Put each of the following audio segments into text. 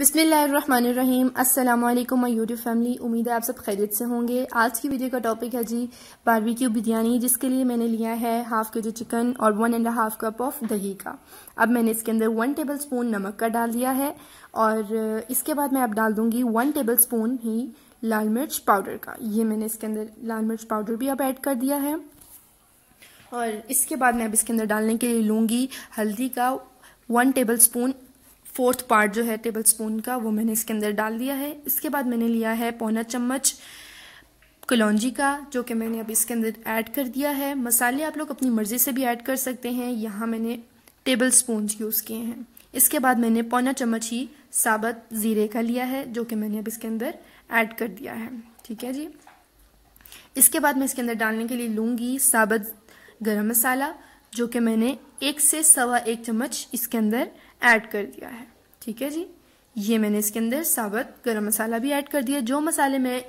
बिसमीम अस्सलाम वालेकुम माय यूट्यूब फैमिली उम्मीद है आप सब खैरियत से होंगे आज की वीडियो का टॉपिक है जी बारबेक्यू बिरयानी जिसके लिए मैंने लिया है हाफ के जी चिकन और one and half cup of दही का अब मैंने इसके अंदर वन टेबल स्पून नमक का डाल दिया है और इसके बाद मैं अब डाल दूंगी वन टेबल स्पून ही लाल मिर्च पाउडर का ये मैंने इसके अंदर लाल मिर्च पाउडर भी अब ऐड कर दिया है और इसके बाद मैं अब इसके अंदर डालने के लिए लूँगी हल्दी का one tablespoon fourth part जो है टेबल स्पून का वो मैंने इसके अंदर डाल दिया है इसके बाद मैंने लिया है पौना चम्मच कलौजी का जो कि मैंने अब इसके अंदर ऐड कर दिया है मसाले आप लोग अपनी मर्ज़ी से भी ऐड कर सकते हैं यहाँ मैंने टेबल स्पून यूज़ किए हैं इसके बाद मैंने पौना चम्मच ही साबत ज़ीरे का लिया है जो कि मैंने अब इसके अंदर ऐड कर दिया है ठीक है जी इसके बाद मैं इसके अंदर डालने के लिए लूँगी साबत गरम मसाला जो कि मैंने एक से सवा एक चम्मच इसके अंदर ऐड कर दिया है ठीक है जी ये मैंने इसके अंदर साबुत गरम मसाला भी ऐड कर दिया जो मसाले मैं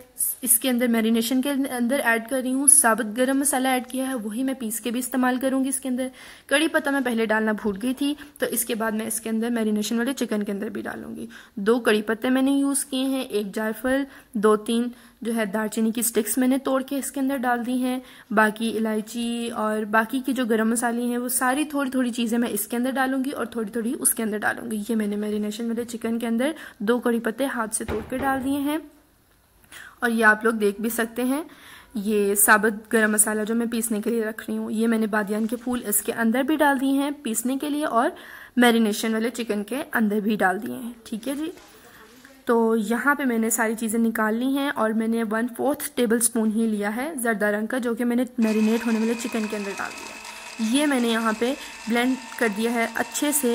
इसके अंदर मैरिनेशन के अंदर ऐड कर रही हूँ साबुत गरम मसाला ऐड किया है वही मैं पीस के भी इस्तेमाल करूँगी इसके अंदर कड़ी पत्ता मैं पहले डालना भूल गई थी तो इसके बाद मैं इसके अंदर मैरिनेशन वाले चिकन के अंदर भी डालूंगी दो कड़ी पत्ते मैंने यूज़ किए हैं एक जायफल दो तीन जो है दालचीनी की स्टिक्स मैंने तोड़ के इसके अंदर डाल दी हैं बाकी इलायची और बाकी के जो गरम मसाले हैं वो सारी थोड़ी थोड़ी चीज़ें मैं इसके अंदर डालूंगी और थोड़ी थोड़ी उसके अंदर डालूंगी ये मैंने मैरिनेशन वाले चिकन के अंदर दो कड़ी पत्ते हाथ से तोड़ के डाल दिए हैं और ये आप लोग देख भी सकते हैं ये साबुत गरम मसाला जो मैं पीसने के लिए रख रही हूँ ये मैंने बादियान के फूल इसके अंदर भी डाल दिए हैं पीसने के लिए और मैरिनेशन वाले चिकन के अंदर भी डाल दिए हैं ठीक है जी तो यहाँ पे मैंने सारी चीज़ें निकाल ली हैं और मैंने वन फोर्थ टेबल स्पून ही लिया है जरदा रंग का जो कि मैंने मैरिनेट होने वाले चिकन के अंदर डाल दिया ये मैंने यहाँ पे ब्लेंड कर दिया है अच्छे से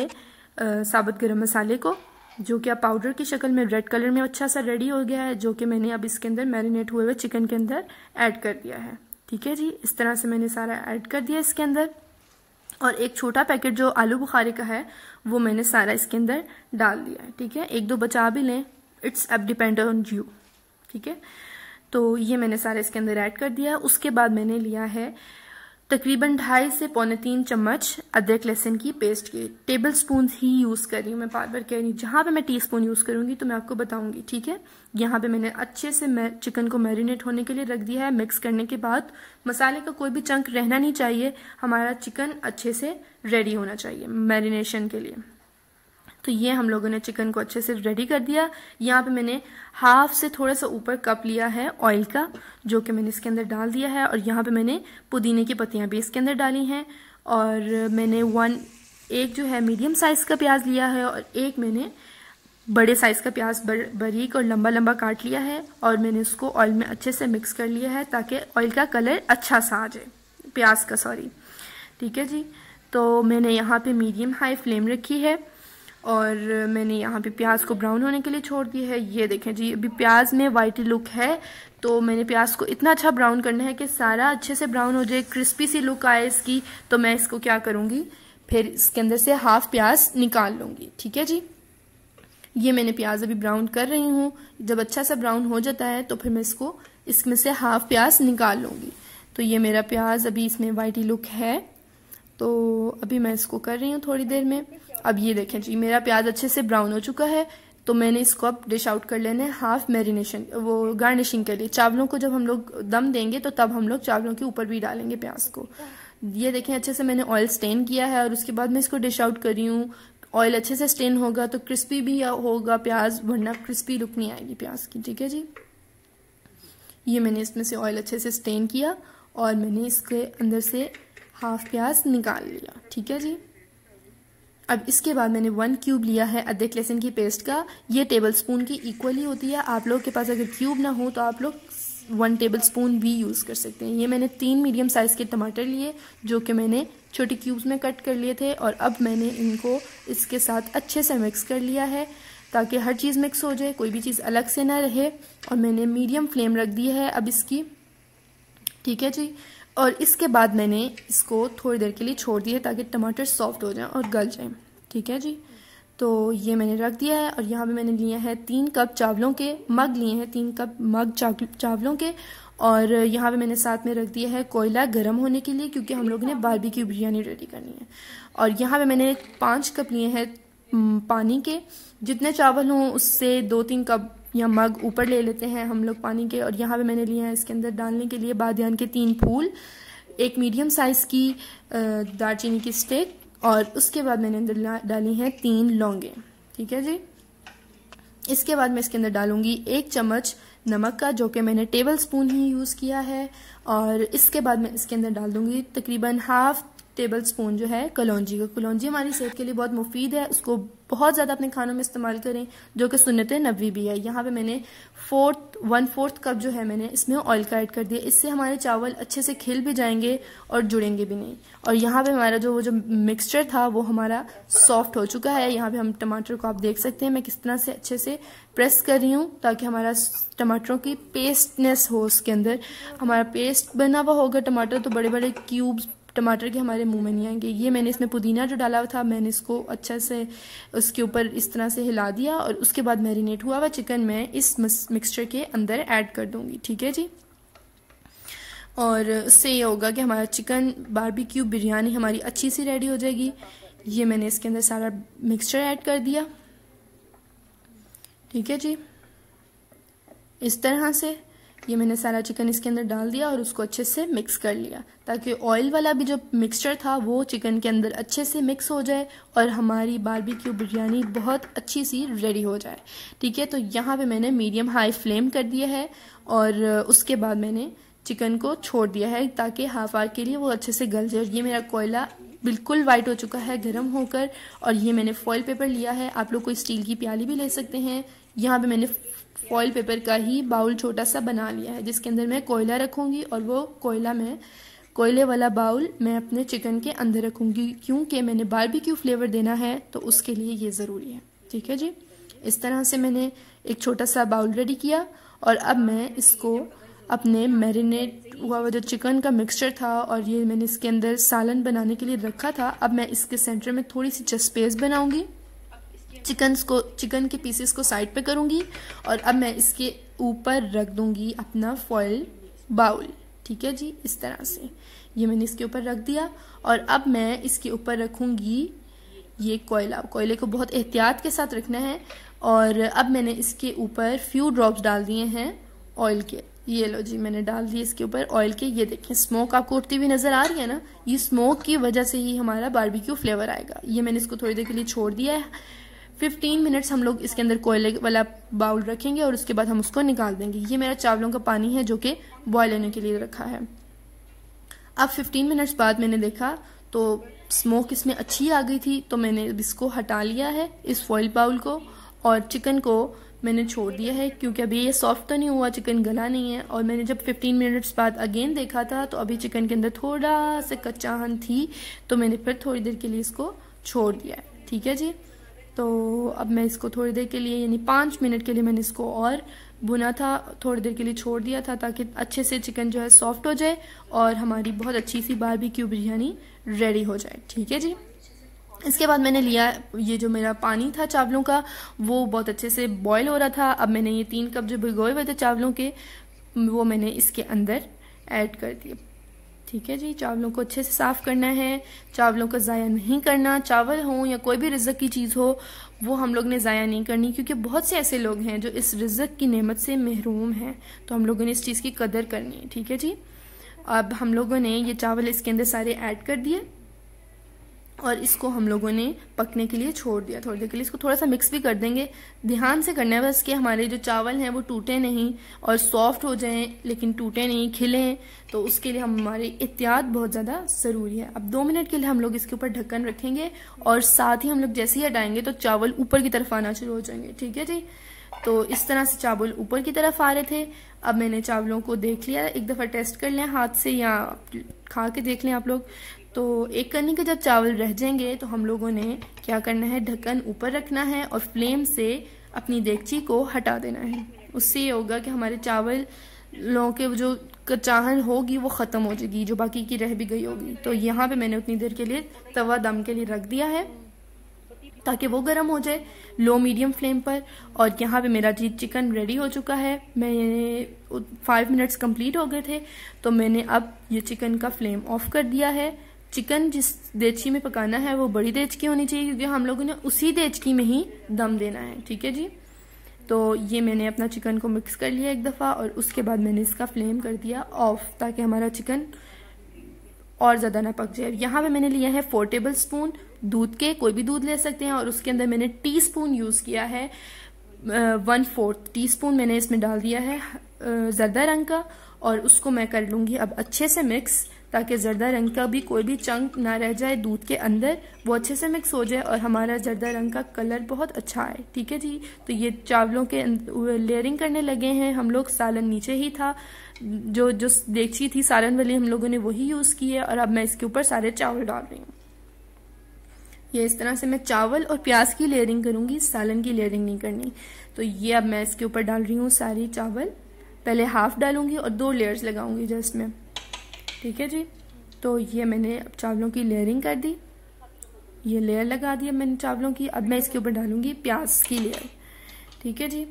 साबुत गर्म मसाले को जो कि आप पाउडर की शक्ल में रेड कलर में अच्छा सा रेडी हो गया है जो कि मैंने अब इसके अंदर मैरिनेट हुए हुए चिकन के अंदर ऐड कर दिया है ठीक है जी इस तरह से मैंने सारा ऐड कर दिया इसके अंदर और एक छोटा पैकेट जो आलू बुखारे का है वो मैंने सारा इसके अंदर डाल दिया है ठीक है एक दो बचा भी लें इट्स अब डिपेंड ऑन यू ठीक है तो ये मैंने सारा इसके अंदर ऐड कर दिया उसके बाद मैंने लिया है तकरीबन ढाई से पौने तीन चम्मच अदरक लहसुन की पेस्ट के टेबल स्पून ही यूज़ कर रही हूँ मैं बार बार कह रही हूँ जहाँ पे मैं टी स्पून यूज़ करूँगी तो मैं आपको बताऊँगी ठीक है यहाँ पे मैंने अच्छे से मैं चिकन को मैरिनेट होने के लिए रख दिया है मिक्स करने के बाद मसाले का कोई भी चंक रहना नहीं चाहिए हमारा चिकन अच्छे से रेडी होना चाहिए मैरिनेशन के लिए तो ये हम लोगों ने चिकन को अच्छे से रेडी कर दिया यहाँ पे मैंने हाफ से थोड़ा सा ऊपर कप लिया है ऑयल का जो कि मैंने इसके अंदर डाल दिया है और यहाँ पे मैंने पुदीने की पत्तियाँ भी इसके अंदर डाली हैं और मैंने वन एक जो है मीडियम साइज़ का प्याज लिया है और एक मैंने बड़े साइज़ का प्याज बर, बारीक और लंबा लंबा काट लिया है और मैंने उसको ऑयल में अच्छे से मिक्स कर लिया है ताकि ऑयल का कलर अच्छा सा आ जाए प्याज का सॉरी ठीक है जी तो मैंने यहाँ पे मीडियम हाई फ्लेम रखी है और मैंने यहाँ पे प्याज को ब्राउन होने के लिए छोड़ दिया है ये देखें जी अभी प्याज में वाइट लुक है तो मैंने प्याज को इतना अच्छा ब्राउन करना है कि सारा अच्छे से ब्राउन हो जाए क्रिस्पी सी लुक आए इसकी तो मैं इसको क्या करूँगी फिर इसके अंदर से हाफ प्याज निकाल लूँगी ठीक है जी ये मैंने प्याज अभी ब्राउन कर रही हूँ जब अच्छा सा ब्राउन हो जाता है तो फिर मैं इसको इसमें से हाफ प्याज निकाल लूँगी तो ये मेरा प्याज अभी इसमें वाइटी लुक है तो अभी मैं इसको कर रही हूँ थोड़ी देर में अब ये देखें जी मेरा प्याज अच्छे से ब्राउन हो चुका है तो मैंने इसको अब डिश आउट कर लेने हाफ मैरिनेशन वो गार्निशिंग के लिए चावलों को जब हम लोग दम देंगे तो तब हम लोग चावलों के ऊपर भी डालेंगे प्याज को ये देखें अच्छे से मैंने ऑयल स्टेन किया है और उसके बाद मैं इसको डिश आउट कर रही हूँ ऑयल अच्छे से स्टेन होगा तो क्रिस्पी भी होगा प्याज वरना क्रिस्पी रुक नहीं आएगी प्याज की ठीक है जी ये मैंने इसमें से ऑयल अच्छे से स्टेन किया और मैंने इसके अंदर से हाफ प्याज निकाल लिया ठीक है जी अब इसके बाद मैंने वन क्यूब लिया है अदरक लहसुन की पेस्ट का ये टेबल स्पून की इक्वली होती है आप लोग के पास अगर क्यूब ना हो तो आप लोग वन टेबल स्पून भी यूज़ कर सकते हैं ये मैंने तीन मीडियम साइज़ के टमाटर लिए जो कि मैंने छोटे क्यूब्स में कट कर लिए थे और अब मैंने इनको इसके साथ अच्छे से मिक्स कर लिया है ताकि हर चीज़ मिक्स हो जाए कोई भी चीज़ अलग से ना रहे और मैंने मीडियम फ्लेम रख दी है अब इसकी ठीक है जी और इसके बाद मैंने इसको थोड़ी देर के लिए छोड़ दिया ताकि टमाटर सॉफ्ट हो जाए और गल जाए ठीक है जी तो ये मैंने रख दिया है और यहाँ पे मैंने लिया है तीन कप चावलों के मग लिए हैं तीन कप मग चावलों के और यहाँ पे मैंने साथ में रख दिया है कोयला गर्म होने के लिए क्योंकि हम लोग ने बारबी की बिरयानी रेडी करनी है और यहाँ पे मैंने पाँच कप लिए हैं पानी के जितने चावल हों उससे दो तीन कप या मग ऊपर ले लेते हैं हम लोग पानी के और यहाँ पे मैंने लिया है इसके अंदर डालने के लिए बादन के तीन फूल एक मीडियम साइज़ की दालचीनी की स्टिक और उसके बाद मैंने अंदर डाली हैं तीन लौंगे ठीक है जी इसके बाद मैं इसके अंदर डालूंगी एक चम्मच नमक का जो कि मैंने टेबल स्पून ही यूज़ किया है और इसके बाद मैं इसके अंदर डाल दूंगी तकरीबन हाफ टेबल स्पून जो है कलौजी का कलौजी हमारी सेहत के लिए बहुत मुफीद है उसको बहुत ज़्यादा अपने खानों में इस्तेमाल करें जो कि सुनत नबी भी है यहाँ पे मैंने फोर्थ वन फोर्थ कप जो है मैंने इसमें ऑयल का ऐड कर दिया इससे हमारे चावल अच्छे से खिल भी जाएंगे और जुड़ेंगे भी नहीं और यहाँ पे हमारा जो वो जो मिक्सचर था वो हमारा सॉफ्ट हो चुका है यहाँ पे हम टमाटर को आप देख सकते हैं मैं किस तरह से अच्छे से प्रेस कर रही हूँ ताकि हमारा टमाटरों की पेस्टनेस हो उसके अंदर हमारा पेस्ट बना हुआ होगा टमाटर तो बड़े बड़े क्यूब्स टमाटर के हमारे मुंह में नहीं आएंगे ये मैंने इसमें पुदीना जो डाला हुआ था मैंने इसको अच्छा से उसके ऊपर इस तरह से हिला दिया और उसके बाद मैरिनेट हुआ हुआ चिकन मैं इस मिक्सचर के अंदर ऐड कर दूंगी ठीक है जी और उससे ये होगा कि हमारा चिकन बारबेक्यू बिरयानी हमारी अच्छी सी रेडी हो जाएगी ये मैंने इसके अंदर सारा मिक्सचर ऐड कर दिया ठीक है जी इस तरह से ये मैंने सारा चिकन इसके अंदर डाल दिया और उसको अच्छे से मिक्स कर लिया ताकि ऑयल वाला भी जो मिक्सचर था वो चिकन के अंदर अच्छे से मिक्स हो जाए और हमारी बारबेक्यू बिरयानी बहुत अच्छी सी रेडी हो जाए ठीक है तो यहाँ पे मैंने मीडियम हाई फ्लेम कर दिया है और उसके बाद मैंने चिकन को छोड़ दिया है ताकि हाफ आवर के लिए वो अच्छे से गल जाए ये मेरा कोयला बिल्कुल वाइट हो चुका है गर्म होकर और ये मैंने फॉइल पेपर लिया है आप लोग कोई स्टील की प्याली भी ले सकते हैं यहाँ पे मैंने फॉइल पेपर का ही बाउल छोटा सा बना लिया है जिसके अंदर मैं कोयला रखूँगी और वो कोयला मैं कोयले वाला बाउल मैं अपने चिकन के अंदर रखूँगी क्योंकि मैंने बारबेक्यू फ्लेवर देना है तो उसके लिए ये ज़रूरी है ठीक है जी इस तरह से मैंने एक छोटा सा बाउल रेडी किया और अब मैं इसको अपने मैरिनेट हुआ हुआ जो चिकन का मिक्सचर था और ये मैंने इसके अंदर सालन बनाने के लिए रखा था अब मैं इसके सेंटर में थोड़ी सी चस्पेस बनाऊंगी चिकन्स को चिकन के पीसेस को साइड पे करूँगी और अब मैं इसके ऊपर रख दूँगी अपना फॉयल बाउल ठीक है जी इस तरह से ये मैंने इसके ऊपर रख दिया और अब मैं इसके ऊपर रखूँगी ये कोयला कोयले को बहुत एहतियात के साथ रखना है और अब मैंने इसके ऊपर फ्यू ड्रॉप्स डाल दिए हैं ऑयल के ये लो जी मैंने डाल दिए इसके ऊपर ऑयल के ये देखें स्मोक आपको उठती हुई नज़र आ रही है ना ये स्मोक की वजह से ही हमारा बारबेक्यू फ्लेवर आएगा ये मैंने इसको थोड़ी देर के लिए छोड़ दिया है 15 मिनट्स हम लोग इसके अंदर कोयले वाला बाउल रखेंगे और उसके बाद हम उसको निकाल देंगे ये मेरा चावलों का पानी है जो कि बॉयल होने के लिए रखा है अब 15 मिनट्स बाद मैंने देखा तो स्मोक इसमें अच्छी आ गई थी तो मैंने इसको हटा लिया है इस फॉइल बाउल को और चिकन को मैंने छोड़ दिया है क्योंकि अभी ये सॉफ्ट तो नहीं हुआ चिकन गला नहीं है और मैंने जब 15 मिनट्स बाद अगेन देखा था तो अभी चिकन के अंदर थोड़ा सा कच्चाहन थी तो मैंने फिर थोड़ी देर के लिए इसको छोड़ दिया है ठीक है जी तो अब मैं इसको थोड़ी देर के लिए यानी पाँच मिनट के लिए मैंने इसको और भुना था थोड़ी देर के लिए छोड़ दिया था ताकि अच्छे से चिकन जो है सॉफ्ट हो जाए और हमारी बहुत अच्छी सी बारबेक्यू बिरयानी रेडी हो जाए ठीक है जी इसके बाद मैंने लिया ये जो मेरा पानी था चावलों का वो बहुत अच्छे से बॉयल हो रहा था अब मैंने ये तीन कप जो भिगोए हुए थे चावलों के वो मैंने इसके अंदर ऐड कर दिए ठीक है जी चावलों को अच्छे से साफ़ करना है चावलों को ज़ाया नहीं करना चावल हो या कोई भी रिजक की चीज़ हो वो हम लोग ने ज़ाया नहीं करनी क्योंकि बहुत से ऐसे लोग हैं जो इस रिजक की नेमत से महरूम हैं तो हम लोगों ने इस चीज़ की कदर करनी है ठीक है जी अब हम लोगों ने ये चावल इसके अंदर सारे ऐड कर दिए और इसको हम लोगों ने पकने के लिए छोड़ दिया थोड़ी देर के लिए इसको थोड़ा सा मिक्स भी कर देंगे ध्यान से करना है बस कि हमारे जो चावल हैं वो टूटे नहीं और सॉफ्ट हो जाएं लेकिन टूटे नहीं खिलें तो उसके लिए हमारे एहतियात बहुत ज़्यादा ज़रूरी है अब दो मिनट के लिए हम लोग इसके ऊपर ढक्कन रखेंगे और साथ ही हम लोग जैसे ही हटाएंगे तो चावल ऊपर की तरफ आना शुरू हो जाएंगे ठीक है जी तो इस तरह से चावल ऊपर की तरफ आ रहे थे अब मैंने चावलों को देख लिया एक दफ़ा टेस्ट कर लें हाथ से या खा के देख लें आप लोग तो एक करने के जब चावल रह जाएंगे तो हम लोगों ने क्या करना है ढक्कन ऊपर रखना है और फ्लेम से अपनी देगची को हटा देना है उससे ये होगा कि हमारे चावल लोगों के जो कचाहन होगी वो ख़त्म हो जाएगी जो बाकी की रह भी गई होगी तो यहाँ पे मैंने उतनी देर के लिए तवा दम के लिए रख दिया है ताकि वो गर्म हो जाए लो मीडियम फ्लेम पर और यहाँ पे मेरा जी चिकन रेडी हो चुका है मैंने फाइव मिनट्स कंप्लीट हो गए थे तो मैंने अब ये चिकन का फ्लेम ऑफ कर दिया है चिकन जिस देचकी में पकाना है वो बड़ी देचकी होनी चाहिए क्योंकि हम लोगों ने उसी देचकी में ही दम देना है ठीक है जी तो ये मैंने अपना चिकन को मिक्स कर लिया एक दफ़ा और उसके बाद मैंने इसका फ्लेम कर दिया ऑफ ताकि हमारा चिकन और ज़्यादा ना पक जाए यहाँ पे मैंने लिया है फोर टेबल स्पून दूध के कोई भी दूध ले सकते हैं और उसके अंदर मैंने टी स्पून यूज़ किया है वन फोर्थ टी स्पून मैंने इसमें डाल दिया है ज़रदा रंग का और उसको मैं कर लूँगी अब अच्छे से मिक्स ताकि ज़रदा रंग का भी कोई भी चंक ना रह जाए दूध के अंदर वो अच्छे से मिक्स हो जाए और हमारा ज़रदा रंग का कलर बहुत अच्छा आए ठीक है जी तो ये चावलों के लेयरिंग करने लगे हैं हम लोग सालन नीचे ही था जो जो देखी थी सालन वाली हम लोगों ने वही यूज़ की है और अब मैं इसके ऊपर सारे चावल डाल रही हूँ ये इस तरह से मैं चावल और प्याज की लेयरिंग करूंगी सालन की लेयरिंग नहीं करनी तो ये अब मैं इसके ऊपर डाल रही हूँ सारी चावल पहले हाफ डालूंगी और दो लेयर्स लगाऊंगी जस्ट में ठीक है जी तो ये मैंने अब चावलों की लेयरिंग कर दी ये लेयर लगा दी मैंने चावलों की अब मैं इसके ऊपर डालूंगी प्याज की लेयर ठीक है जी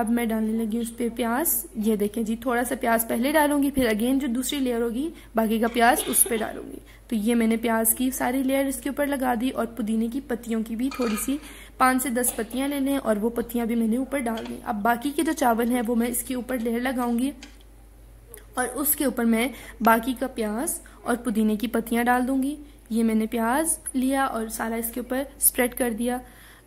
अब मैं डालने लगी उस पर प्याज ये देखें जी थोड़ा सा प्याज पहले डालूंगी फिर अगेन जो दूसरी लेयर होगी बाकी का प्याज उस पर डालूंगी तो ये मैंने प्याज की सारी लेयर इसके ऊपर लगा दी और पुदीने की पत्तियों की भी थोड़ी सी पांच से दस पत्तियां ले लें और वो पत्तियां भी मैंने ऊपर डाल दी अब बाकी के जो चावल हैं वो मैं इसके ऊपर लेयर लगाऊंगी और उसके ऊपर मैं बाकी का प्याज और पुदीने की पत्तियां डाल दूंगी ये मैंने प्याज लिया और सारा इसके ऊपर स्प्रेड कर दिया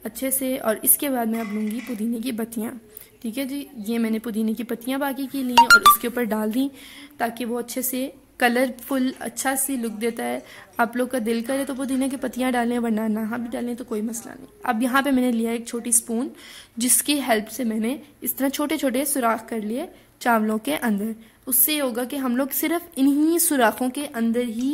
अच्छे से और इसके बाद मैं अब लूँगी पुदीने की पत्तियाँ ठीक है जी ये मैंने पुदीने की पत्तियाँ बाकी की ली और उसके ऊपर डाल दी ताकि वो अच्छे से कलरफुल अच्छा सी लुक देता है आप लोग का दिल करे तो पुदीने की पत्तियाँ डालें वरना नहा भी डालें तो कोई मसला नहीं अब यहाँ पे मैंने लिया एक छोटी स्पून जिसकी हेल्प से मैंने इस तरह छोटे छोटे सुराख कर लिए चावलों के अंदर उससे होगा कि हम लोग सिर्फ इन्हीं सुराखों के अंदर ही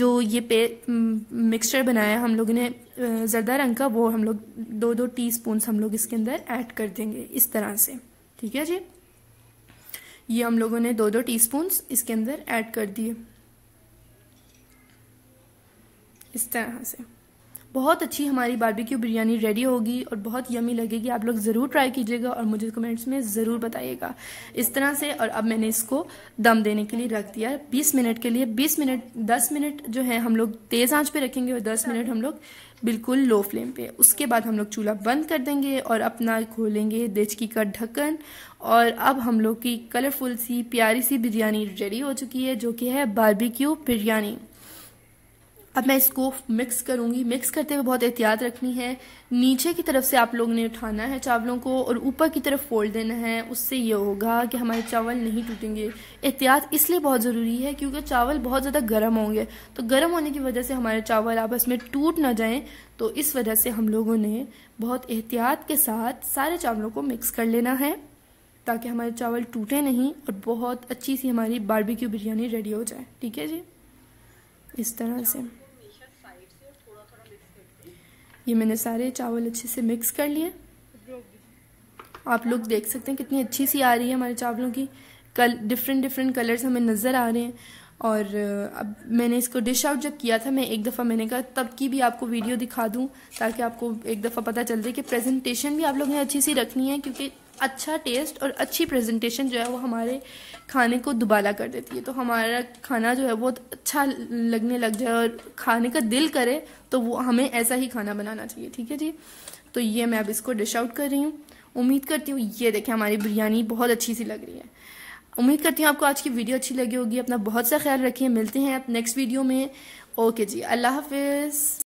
जो ये पे मिक्सचर बनाया हम लोगों ने ज़रदा रंग का वो हम लोग दो दो स्पून हम लोग इसके अंदर ऐड कर देंगे इस तरह से ठीक है जी ये हम लोगों ने दो दो टीस्पून इसके अंदर ऐड कर दिए इस तरह से बहुत अच्छी हमारी बारबेक्यू बिरयानी रेडी होगी और बहुत यमी लगेगी आप लोग ज़रूर ट्राई कीजिएगा और मुझे कमेंट्स में ज़रूर बताइएगा इस तरह से और अब मैंने इसको दम देने के लिए रख दिया बीस मिनट के लिए बीस मिनट दस मिनट जो है हम लोग तेज़ आँच पर रखेंगे और दस मिनट हम लोग बिल्कुल लो फ्लेम पे उसके बाद हम लोग चूल्हा बंद कर देंगे और अपना खोलेंगे देचकी का ढक्कन और अब हम लोग की कलरफुल सी प्यारी सी बिरयानी रेडी हो चुकी है जो कि है बारबिक्यू बिरयानी अब मैं इसको मिक्स करूंगी मिक्स करते हुए बहुत एहतियात रखनी है नीचे की तरफ से आप लोगों ने उठाना है चावलों को और ऊपर की तरफ फोल्ड देना है उससे ये होगा कि हमारे चावल नहीं टूटेंगे एहतियात इसलिए बहुत ज़रूरी है क्योंकि चावल बहुत ज़्यादा गर्म होंगे तो गर्म होने की वजह से हमारे चावल आपस में टूट ना जाए तो इस वजह से हम लोगों ने बहुत एहतियात के साथ सारे चावलों को मिक्स कर लेना है ताकि हमारे चावल टूटे नहीं और बहुत अच्छी सी हमारी बारबेक्यू बिरयानी रेडी हो जाए ठीक है जी इस तरह से ये मैंने सारे चावल अच्छे से मिक्स कर लिए आप लोग देख सकते हैं कितनी अच्छी सी आ रही है हमारे चावलों की कल डिफरेंट डिफरेंट कलर्स हमें नज़र आ रहे हैं और अब मैंने इसको डिश आउट जब किया था मैं एक दफ़ा मैंने कहा तब की भी आपको वीडियो दिखा दूँ ताकि आपको एक दफ़ा पता चल जाए कि प्रेजेंटेशन भी आप लोग ने अच्छी सी रखनी है क्योंकि अच्छा टेस्ट और अच्छी प्रेजेंटेशन जो है वो हमारे खाने को दुबाला कर देती है तो हमारा खाना जो है बहुत अच्छा लगने लग जाए और खाने का दिल करे तो वो हमें ऐसा ही खाना बनाना चाहिए ठीक है जी तो ये मैं अब इसको डिश आउट कर रही हूँ उम्मीद करती हूँ ये देखें हमारी बिरयानी बहुत अच्छी सी लग रही है उम्मीद करती हूँ आपको आज की वीडियो अच्छी लगी होगी अपना बहुत सा ख्याल रखिए मिलते हैं आप नेक्स्ट वीडियो में ओके जी अल्लाह हाफिज़